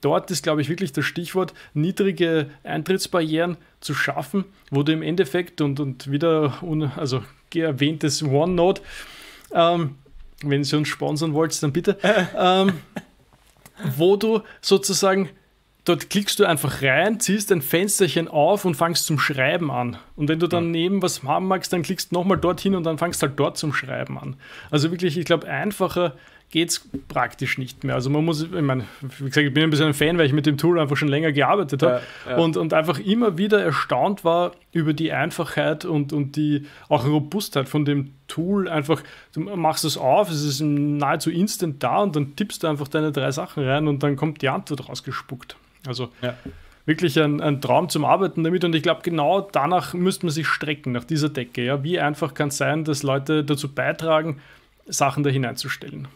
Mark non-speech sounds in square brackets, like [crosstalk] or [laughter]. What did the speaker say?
dort ist, glaube ich, wirklich das Stichwort, niedrige Eintrittsbarrieren zu schaffen, wo du im Endeffekt und, und wieder, un, also erwähntes OneNote, ähm, wenn sie uns sponsern wollt, dann bitte, [laughs] ähm, wo du sozusagen dort klickst du einfach rein, ziehst ein Fensterchen auf und fangst zum Schreiben an. Und wenn du dann neben was haben magst, dann klickst du nochmal dorthin und dann fangst halt dort zum Schreiben an. Also wirklich, ich glaube, einfacher geht es praktisch nicht mehr. Also man muss, ich meine, wie gesagt, ich bin ein bisschen ein Fan, weil ich mit dem Tool einfach schon länger gearbeitet habe ja, ja. Und, und einfach immer wieder erstaunt war über die Einfachheit und, und die auch Robustheit von dem Tool einfach, du machst es auf, es ist nahezu instant da und dann tippst du einfach deine drei Sachen rein und dann kommt die Antwort rausgespuckt. Also ja. wirklich ein, ein, Traum zum Arbeiten damit und ich glaube, genau danach müsste man sich strecken, nach dieser Decke. Ja? Wie einfach kann es sein, dass Leute dazu beitragen, Sachen da hineinzustellen?